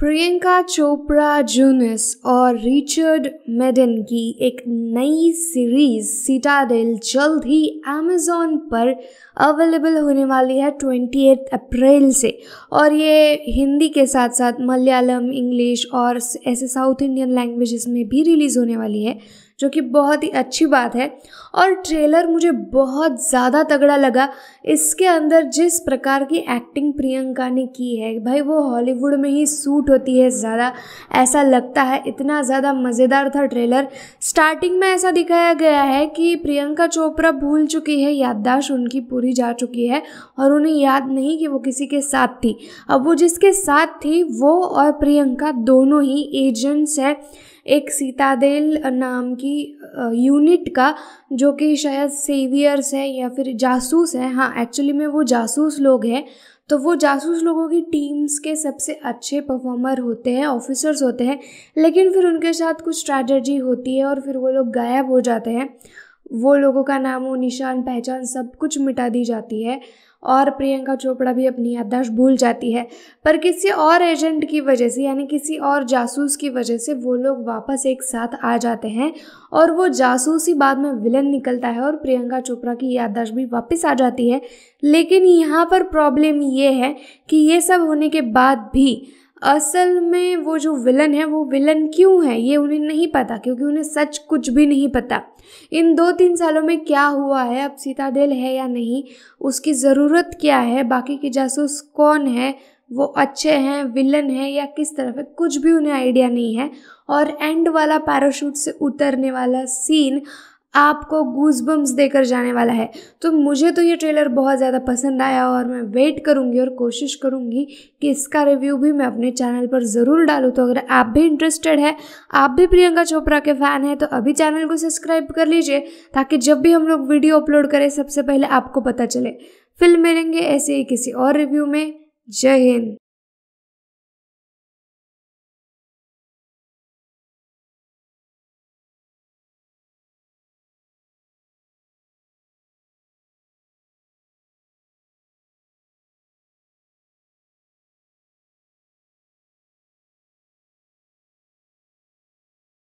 प्रियंका चोपड़ा जूनिस और Richard maiden की एक नई सीरीज डेल जल्द ही अमेजोन पर अवेलेबल होने वाली है ट्वेंटी अप्रैल से और ये हिंदी के साथ साथ मलयालम इंग्लिश और ऐसे साउथ इंडियन लैंग्वेजेस में भी रिलीज़ होने वाली है जो कि बहुत ही अच्छी बात है और ट्रेलर मुझे बहुत ज़्यादा तगड़ा लगा इसके अंदर जिस प्रकार की एक्टिंग प्रियंका ने की है भाई वो हॉलीवुड में ही सूट होती है ज़्यादा ऐसा लगता है इतना ज़्यादा मज़ेदार था ट्रेलर स्टार्टिंग में ऐसा दिखाया गया है कि प्रियंका चोपड़ा भूल चुकी है याददाश्त उनकी पूरी जा चुकी है और उन्हें याद नहीं कि वो किसी के साथ थी अब वो जिसके साथ थी वो और प्रियंका दोनों ही एजेंट्स हैं एक सीतादेल नाम की यूनिट का जो कि शायद सेवियर्स है या फिर जासूस है हाँ एक्चुअली में वो जासूस लोग हैं तो वो जासूस लोगों की टीम्स के सबसे अच्छे परफॉर्मर होते हैं ऑफिसर्स होते हैं लेकिन फिर उनके साथ कुछ स्ट्रैटी होती है और फिर वो लोग गायब हो जाते हैं वो लोगों का नाम निशान पहचान सब कुछ मिटा दी जाती है और प्रियंका चोपड़ा भी अपनी याददाश्त भूल जाती है पर किसी और एजेंट की वजह से यानी किसी और जासूस की वजह से वो लोग वापस एक साथ आ जाते हैं और वो जासूस ही बाद में विलन निकलता है और प्रियंका चोपड़ा की याददाश्त भी वापस आ जाती है लेकिन यहाँ पर प्रॉब्लम ये है कि ये सब होने के बाद भी असल में वो जो विलन है वो विलन क्यों है ये उन्हें नहीं पता क्योंकि उन्हें सच कुछ भी नहीं पता इन दो तीन सालों में क्या हुआ है अब सीता दिल है या नहीं उसकी ज़रूरत क्या है बाकी के जासूस कौन है वो अच्छे हैं विलन है या किस तरफ है कुछ भी उन्हें आइडिया नहीं है और एंड वाला पैराशूट से उतरने वाला सीन आपको गूजबम्स देकर जाने वाला है तो मुझे तो ये ट्रेलर बहुत ज़्यादा पसंद आया और मैं वेट करूँगी और कोशिश करूँगी कि इसका रिव्यू भी मैं अपने चैनल पर ज़रूर डालूँ तो अगर आप भी इंटरेस्टेड है आप भी प्रियंका चोपड़ा के फ़ैन हैं तो अभी चैनल को सब्सक्राइब कर लीजिए ताकि जब भी हम लोग वीडियो अपलोड करें सबसे पहले आपको पता चले फिल्म मिलेंगे ऐसे ही किसी और रिव्यू में जय हिंद